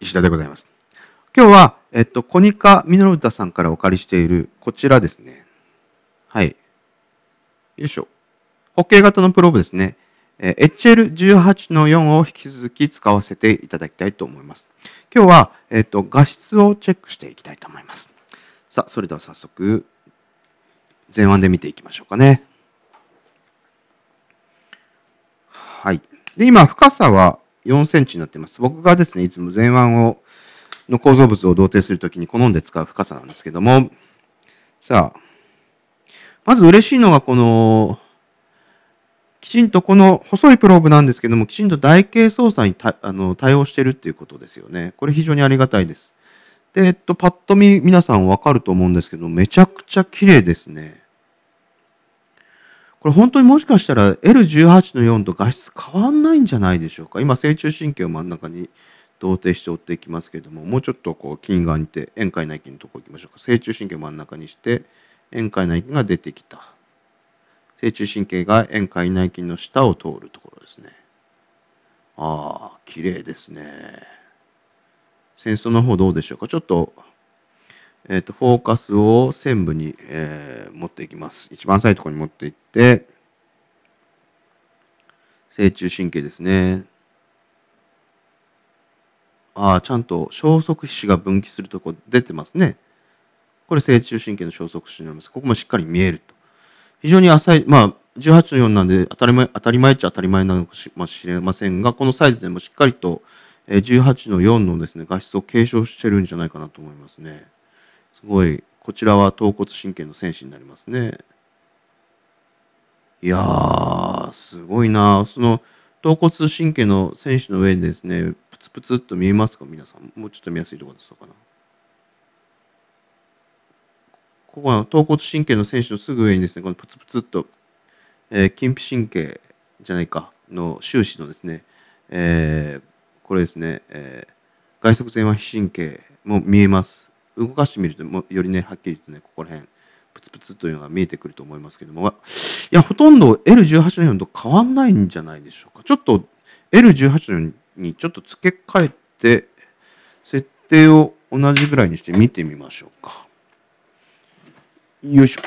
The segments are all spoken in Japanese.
石田でございます。今日は、えっと、コニカミノルタさんからお借りしている、こちらですね。はい。よいしょ。ホッケー型のプローブですね。えー、HL18 の4を引き続き使わせていただきたいと思います。今日は、えっと、画質をチェックしていきたいと思います。さあ、それでは早速、前腕で見ていきましょうかね。はい。で、今、深さは4センチになってます。僕がですね、いつも前腕を、の構造物を同定するときに好んで使う深さなんですけども、さあ、まず嬉しいのがこの、きちんとこの細いプローブなんですけども、きちんと台形操作にたあの対応してるっていうことですよね。これ非常にありがたいです。で、えっと、パッと見皆さんわかると思うんですけど、めちゃくちゃ綺麗ですね。これ本当にもしかしたら L18 の4と画質変わんないんじゃないでしょうか。今、正中神経を真ん中に同定して追っていきますけども、もうちょっとこう近眼にて、円界内筋のとこ行きましょうか。正中神経を真ん中にして、円界内筋が出てきた。正中神経が円界内筋の下を通るところですね。ああ、綺麗ですね。戦争の方どうでしょうか。ちょっとえっ、ー、と、フォーカスを線部に、えー、持っていきます。一番浅いところに持っていって、正中神経ですね。ああ、ちゃんと消息皮脂が分岐するとこ出てますね。これ正中神経の消息皮脂になります。ここもしっかり見えると。非常に浅い、まあ、18の4なんで当たり前、当たり前っちゃ当たり前なのかもしれませんが、このサイズでもしっかりと18の4のですね、画質を継承してるんじゃないかなと思いますね。ごいこちらは頭骨神経の戦士になりますねいやーすごいなその頭骨神経の戦士の上にですねプツプツっと見えますか皆さんもうちょっと見やすいところですかなここは頭骨神経の戦士のすぐ上にですねこのプツプツっと、えー、筋皮神経じゃないかの終始のですね、えー、これですね、えー、外側前腕皮神経も見えます動かしてみるともよりねはっきりとねここら辺プツプツというのが見えてくると思いますけどもいやほとんど L18 の4と変わんないんじゃないでしょうかちょっと L18 の4にちょっと付け替えて設定を同じぐらいにして見てみましょうかよいしょ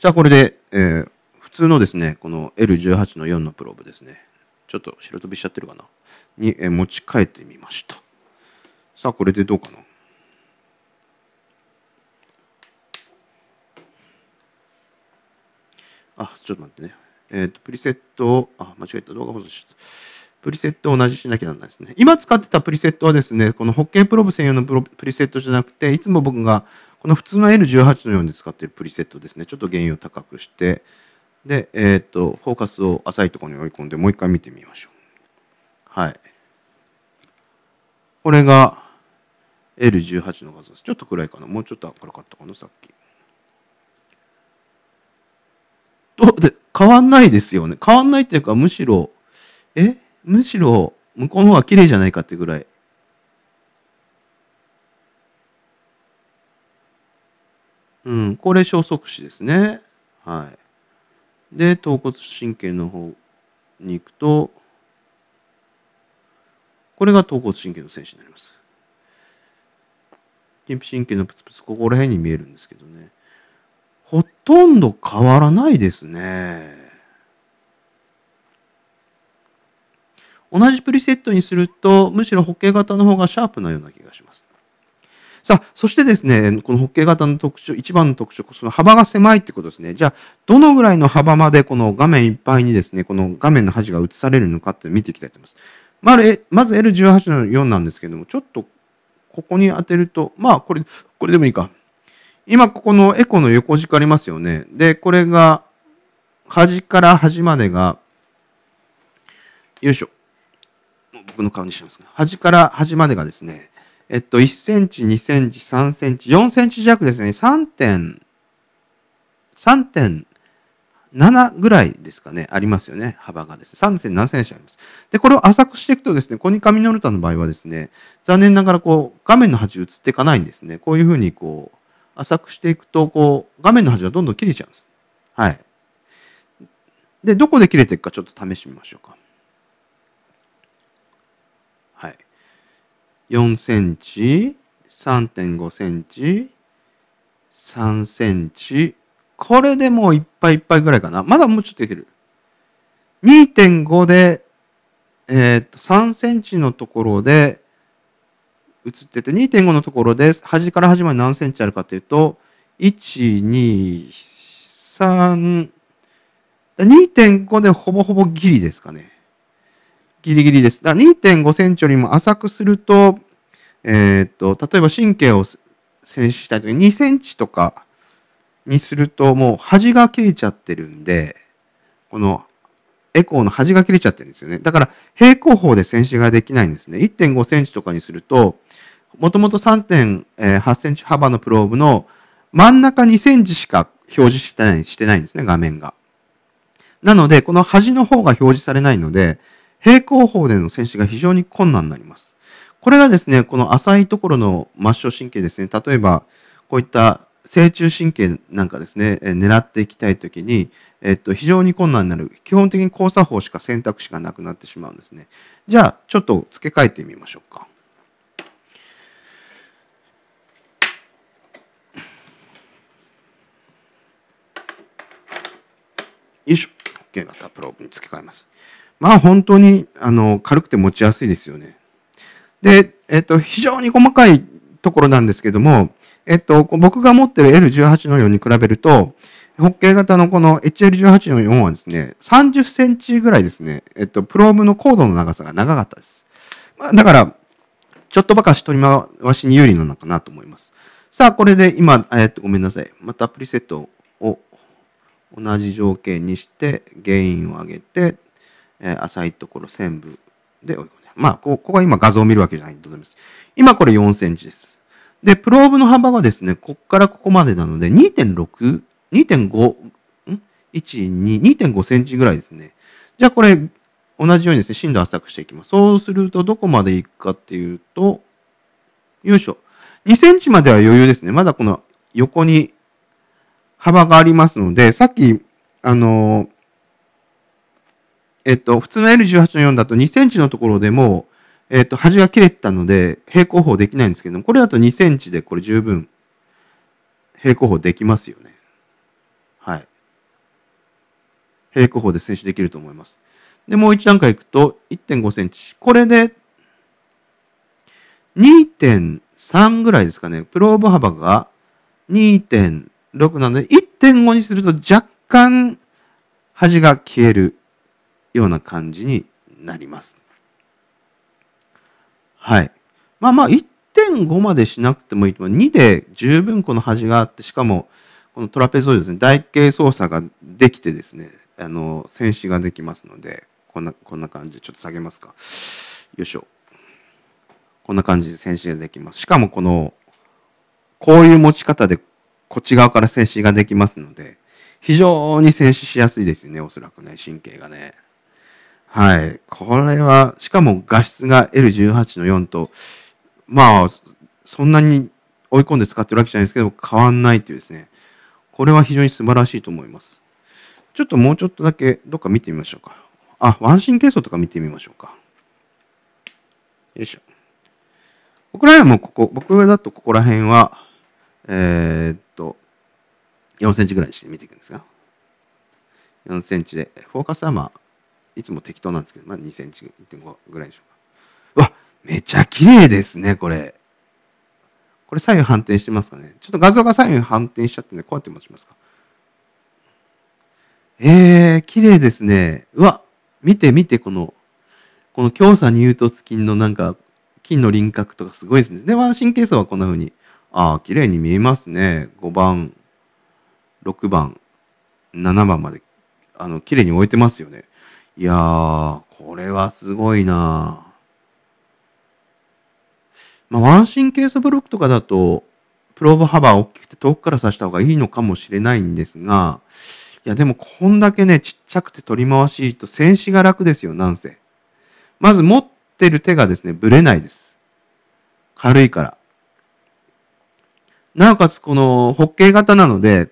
じゃあこれで、えー、普通のですねこの L18 の4のプローブですねちょっと白飛びしちゃってるかなに、えー、持ち替えてみましたさあ、これでどうかな。あ、ちょっと待ってね。えっ、ー、と、プリセットを、あ、間違えた。動画保存しった。プリセットを同じしなきゃならないですね。今使ってたプリセットはですね、このホッケープローブ専用のプリセットじゃなくて、いつも僕がこの普通の L18 のように使っているプリセットですね。ちょっと原因を高くして、で、えっ、ー、と、フォーカスを浅いところに追い込んで、もう一回見てみましょう。はい。これが、L18 の画像です。ちょっと暗いかな。もうちょっと明るかったかな、さっき。どうで、変わんないですよね。変わんないっていうか、むしろ、えむしろ、向こうの方が綺麗じゃないかってぐらい。うん、これ消息死ですね。はい。で、頭骨神経の方に行くと、これが頭骨神経の選手になります。筋神経のプツプツここら辺に見えるんですけどねほとんど変わらないですね同じプリセットにするとむしろホッケ型の方がシャープなような気がしますさあ、そしてですね、このホッケー型の特徴、一番の特徴、その幅が狭いってことですね。じゃあ、どのぐらいの幅までこの画面いっぱいにですね、この画面の端が映されるのかって見ていきたいと思います。まず L18 の4なんですけども、ちょっとここに当てると、まあ、これ、これでもいいか。今、ここのエコの横軸ありますよね。で、これが、端から端までが、よいしょ。僕の顔にしますが、端から端までがですね、えっと、1センチ、2センチ、3センチ、4センチ弱ですね。3点、3点7ぐらいですかね、ありますよね、幅がですね。3.7センチあります。で、これを浅くしていくとですね、コニカミノルタの場合はですね、残念ながらこう、画面の端映っていかないんですね。こういうふうにこう、浅くしていくと、こう、画面の端がどんどん切れちゃうんです。はい。で、どこで切れていくかちょっと試してみましょうか。はい。4センチ、3.5センチ、3センチ、これでもういっぱいいっぱいぐらいかな。まだもうちょっといける。2.5で、えー、っと、3センチのところで映ってて、2.5のところで端から端まで何センチあるかというと、1、2、3、2.5でほぼほぼギリですかね。ギリギリです。だ2.5センチよりも浅くすると、えー、っと、例えば神経を静止したいときに2センチとか、にするともう端が切れちゃってるんで、このエコーの端が切れちゃってるんですよね。だから平行法で選止ができないんですね。1.5センチとかにすると、もともと3.8センチ幅のプローブの真ん中2センチしか表示してないしてないんですね、画面が。なので、この端の方が表示されないので、平行方での選手が非常に困難になります。これがですね、この浅いところの末梢神経ですね、例えばこういった正中神経なんかですね、え狙っていきたいときに、えっと、非常に困難になる。基本的に交差法しか選択肢がなくなってしまうんですね。じゃあ、ちょっと付け替えてみましょうか。よいしょ。OK 型プローブに付け替えます。まあ本当にあの軽くて持ちやすいですよね。で、えっと、非常に細かいところなんですけども、えっと、僕が持ってる L18 の4に比べると、ホッケー型のこの HL18 の4はですね、30センチぐらいですね、えっと、プロームのコードの長さが長かったです。まあ、だから、ちょっとばかし取り回しに有利なのかなと思います。さあ、これで今、えっごめんなさい。またプリセットを同じ条件にして、ゲインを上げて、えー、浅いところ、線部でまあ、ここは今画像を見るわけじゃないと思います。今これ4センチです。で、プローブの幅がですね、ここからここまでなので、2.6、2.5、ん ?1、2、2.5センチぐらいですね。じゃあこれ、同じようにですね、深度浅くしていきます。そうすると、どこまでいくかっていうと、よいしょ。2センチまでは余裕ですね。まだこの横に幅がありますので、さっき、あの、えっと、普通の L18 の4だと2センチのところでもえっ、ー、と、端が切れてたので、平行法できないんですけども、これだと2センチでこれ十分、平行法できますよね。はい。平行法で静止できると思います。で、もう一段階いくと1.5センチ。これで2.3ぐらいですかね。プローブ幅が2.6なので、1.5にすると若干端が消えるような感じになります。はい。まあまあ、1.5までしなくてもいいと思う。2で十分この端があって、しかも、このトラペゾイドですね、台形操作ができてですね、あの、戦死ができますので、こんな、こんな感じ。ちょっと下げますか。よいしょ。こんな感じで戦死ができます。しかもこの、こういう持ち方で、こっち側から戦死ができますので、非常に戦死しやすいですよね、おそらくね、神経がね。はい。これは、しかも画質が L18 の4と、まあ、そんなに追い込んで使ってるわけじゃないですけど、変わんないというですね。これは非常に素晴らしいと思います。ちょっともうちょっとだけどっか見てみましょうか。あ、ワンシ腕神経層とか見てみましょうか。よいしょ。僕らはもうここ、僕だとここら辺は、えー、っと、4センチぐらいにして見ていくんですが、4センチで、フォーカスはまあ、いつも適当なんですけど、まあ、2センチ1.5ぐらいでしょうかうわめちゃ綺麗ですねこれこれ左右反転してますかねちょっと画像が左右反転しちゃってねこうやって持ちますかえー、綺麗ですねうわ見て見てこのこの強鎖乳突筋のなんか筋の輪郭とかすごいですねで神経層はこんな風にああ綺麗に見えますね5番6番7番まであの綺麗に置いてますよねいやー、これはすごいなまあ、ワンシンケースブロックとかだと、プローブ幅大きくて遠くから刺した方がいいのかもしれないんですが、いや、でもこんだけね、ちっちゃくて取り回しと、戦死が楽ですよ、なんせ。まず持ってる手がですね、ぶれないです。軽いから。なおかつ、この、ホッケー型なので、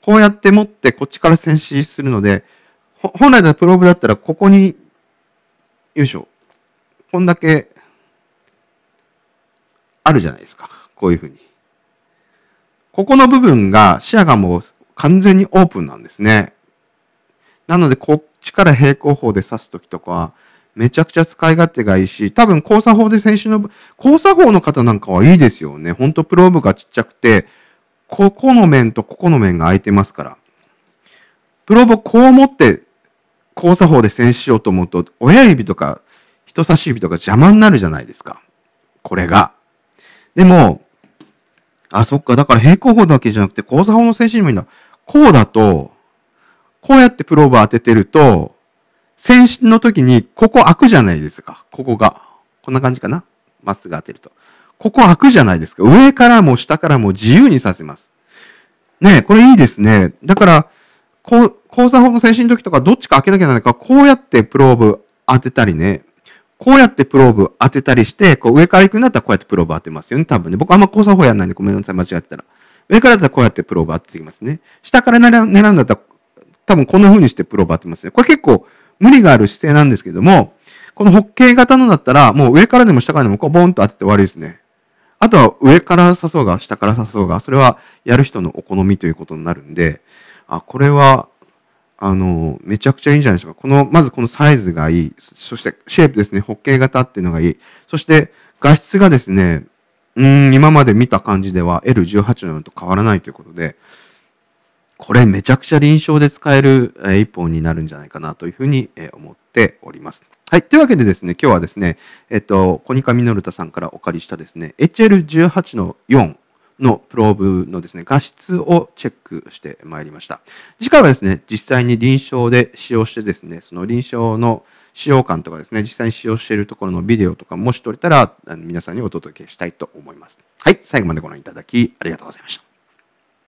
こうやって持ってこっちから戦死するので、本来だプローブだったら、ここに、よいしょ、こんだけ、あるじゃないですか。こういうふうに。ここの部分が、視野がもう完全にオープンなんですね。なので、こっちから平行法で刺すときとか、めちゃくちゃ使い勝手がいいし、多分交差法で先週の、交差法の方なんかはいいですよね。ほんとプローブがちっちゃくて、ここの面とここの面が空いてますから。プローブをこう持って交差法で線しようと思うと、親指とか人差し指とか邪魔になるじゃないですか。これが。でも、あ、そっか。だから平行法だけじゃなくて、交差法の線しにもいいんだ。こうだと、こうやってプローブ当ててると、線の時に、ここ開くじゃないですか。ここが。こんな感じかな。まっすぐ当てると。ここ開くじゃないですか。上からも下からも自由にさせます。ねこれいいですね。だから、こう、差法の精神の時とかどっちか開けなきゃならないから、こうやってプローブ当てたりね、こうやってプローブ当てたりして、こう上から行くんだったらこうやってプローブ当てますよね、多分ね。僕あんま交差法やんないんでごめんなさい、間違ってたら。上からだったらこうやってプローブ当ててきますね。下から狙うんだったら、多分こんな風にしてプローブ当てますね。これ結構無理がある姿勢なんですけども、このホッケー型のだったら、もう上からでも下からでもこうボンと当てて悪いですね。あとは上から刺そうが下から刺そうが、それはやる人のお好みということになるんで、あ、これは、あの、めちゃくちゃいいんじゃないでしょうか。この、まずこのサイズがいい。そして、シェイプですね。ホッケー型っていうのがいい。そして、画質がですね、うん、今まで見た感じでは L18 のと変わらないということで、これめちゃくちゃ臨床で使える一本になるんじゃないかなというふうに思っております。はい。というわけでですね、今日はですね、えっと、コニカミノルタさんからお借りしたですね、HL18 の4のプローブのですね、画質をチェックしてまいりました。次回はですね、実際に臨床で使用してですね、その臨床の使用感とかですね、実際に使用しているところのビデオとか、もし撮れたら、皆さんにお届けしたいと思います。はい、最後までご覧いただき、ありがとうございました。